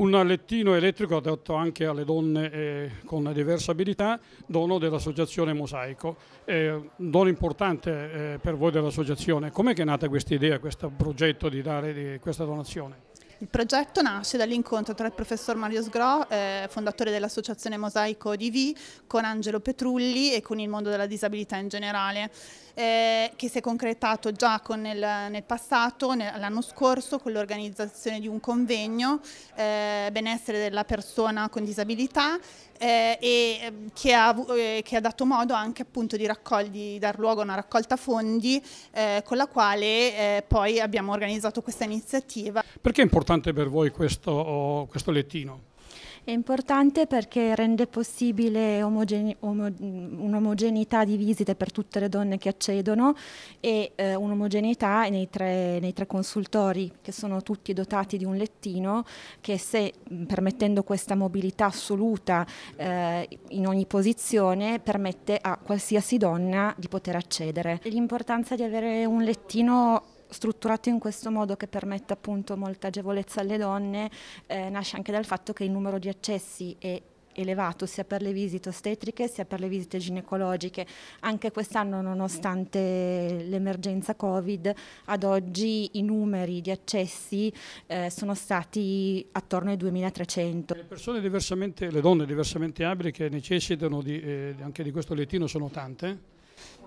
Un lettino elettrico adatto anche alle donne eh, con diverse abilità, dono dell'associazione Mosaico. Eh, dono importante eh, per voi dell'associazione. Com'è che è nata questa idea, questo progetto di dare di, questa donazione? Il progetto nasce dall'incontro tra il professor Mario Sgro, eh, fondatore dell'associazione Mosaico DV, con Angelo Petrulli e con il mondo della disabilità in generale, eh, che si è concretato già nel, nel, passato, l'anno scorso, con l'organizzazione di un convegno eh, benessere della persona con disabilità eh, e ehm, che ha, eh, che ha, dato modo anche appunto di, di dar luogo a una raccolta fondi eh, con la quale poi abbiamo organizzato questa iniziativa. Perché è importante? importante per voi questo, questo lettino? È importante perché rende possibile omogene, omo, un'omogeneità di visite per tutte le donne che accedono e eh, un'omogeneità nei tre, nei tre, consultori che sono tutti dotati di un lettino che se permettendo questa mobilità assoluta eh, in ogni posizione permette a qualsiasi donna di poter accedere. L'importanza di avere un lettino strutturato in questo modo che permette appunto molta agevolezza alle donne eh, nasce anche dal fatto che il numero di accessi è elevato sia per le visite ostetriche sia per le visite ginecologiche. Anche quest'anno, nonostante l'emergenza Covid, ad oggi i numeri di accessi eh, sono stati attorno ai 2300. Le persone diversamente, le donne diversamente abili che necessitano di, eh, anche di questo lettino sono tante?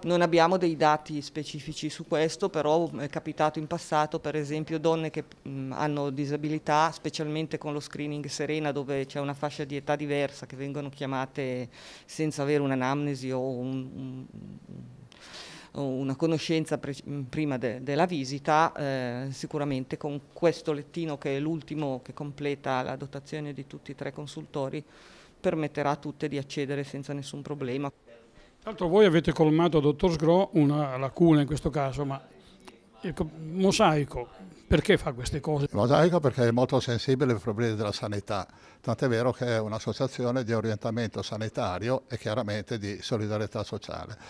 Non abbiamo dei dati specifici su questo, però è capitato in passato per esempio donne che mh, hanno disabilità, specialmente con lo screening Serena dove c'è una fascia di età diversa che vengono chiamate senza avere un'anamnesi o un, un, una conoscenza prima de della visita, eh, sicuramente con questo lettino che è l'ultimo che completa la dotazione di tutti e tre i consultori permetterà a tutte di accedere senza nessun problema. Tra l'altro voi avete colmato, dottor Sgro, una lacuna in questo caso, ma il mosaico perché fa queste cose? Il mosaico perché è molto sensibile ai problemi della sanità, tant'è vero che è un'associazione di orientamento sanitario e chiaramente di solidarietà sociale.